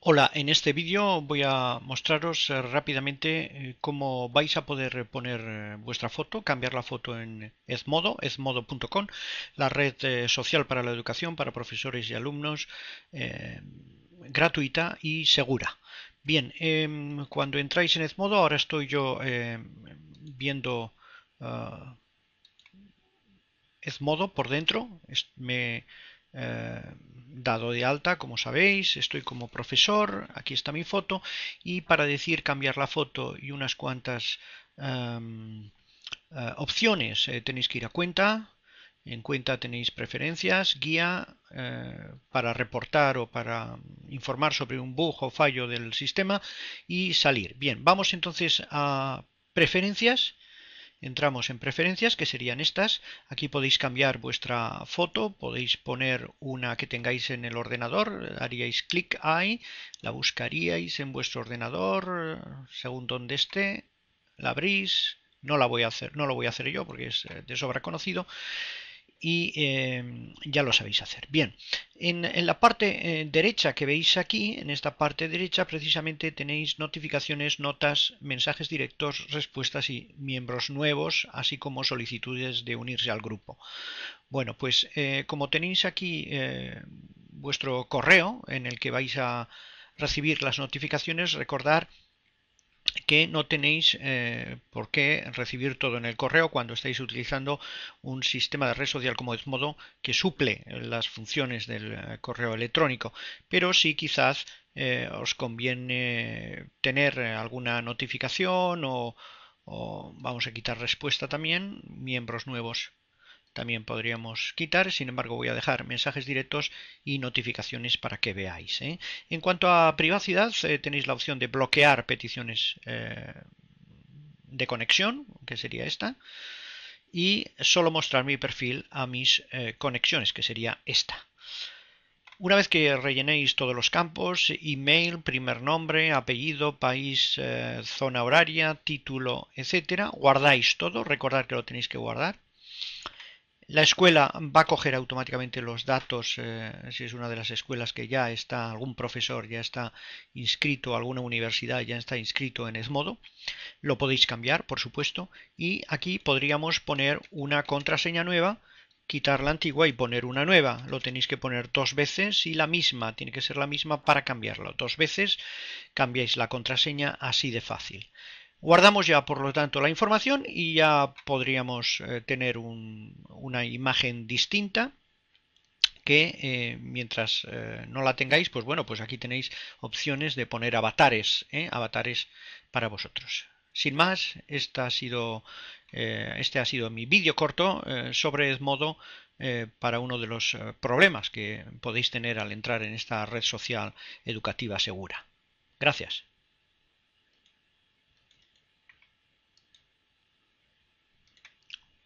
Hola, en este vídeo voy a mostraros eh, rápidamente eh, cómo vais a poder poner eh, vuestra foto, cambiar la foto en Edmodo, edmodo.com, la red social para la educación para profesores y alumnos, gratuita y segura. Bien, em, cuando entráis en Edmodo, ahora estoy yo em, viendo ah, Edmodo por dentro, me eh, dado de alta, como sabéis, estoy como profesor, aquí está mi foto, y para decir cambiar la foto y unas cuantas em, eh, opciones, eh, tenéis que ir a cuenta, en cuenta tenéis preferencias, guía para reportar o para informar sobre un bug o fallo del sistema y salir. Bien, vamos entonces a preferencias entramos en preferencias que serían estas aquí podéis cambiar vuestra foto podéis poner una que tengáis en el ordenador haríais clic ahí la buscaríais en vuestro ordenador según donde esté la abrís no la voy a hacer no lo voy a hacer yo porque es eh, de sobra conocido y em, ya lo sabéis hacer. Bien, en, la parte eh, derecha que veis aquí, en esta parte derecha precisamente tenéis notificaciones, notas, mensajes directos, respuestas y miembros nuevos, así como solicitudes de unirse al grupo. Bueno, pues eh, como tenéis aquí eh, vuestro correo en el que vais a recibir las notificaciones, recordar que no tenéis eh, por qué recibir todo en el correo cuando estáis utilizando un sistema de red social como Edmodo que suple las funciones del eh, correo electrónico, pero sí quizás eh, os conviene tener alguna notificación o vamos a quitar respuesta también, miembros nuevos también podríamos quitar, sin embargo voy a dejar mensajes directos y notificaciones para que veáis. ¿eh? En cuanto a privacidad, eh, tenéis la opción de bloquear peticiones eh, de conexión, que sería esta, y solo mostrar mi perfil a mis conexiones, que sería esta. Una vez que rellenéis todos los campos, email, primer nombre, apellido, país, zona horaria, título, etcétera, guardáis todo, recordad que lo tenéis que guardar. La escuela va a coger automáticamente los datos, eh, si es una de las escuelas que ya está, algún profesor ya está inscrito, alguna universidad ya está inscrito en Edmodo. Lo podéis cambiar, por supuesto, y aquí podríamos poner una contraseña nueva, quitar la antigua y poner una nueva. Lo tenéis que poner dos veces y la misma, tiene que ser la misma para cambiarlo. Dos veces cambiáis la contraseña así de fácil. Guardamos ya, por lo tanto, la información y ya podríamos eh, tener una imagen distinta que eh, mientras eh, no la tengáis, pues bueno, pues aquí tenéis opciones de poner avatares, avatares para vosotros. Sin más, esta ha sido, este ha sido mi vídeo corto sobre Edmodo para uno de los problemas que podéis tener al entrar en esta red social educativa segura. Gracias.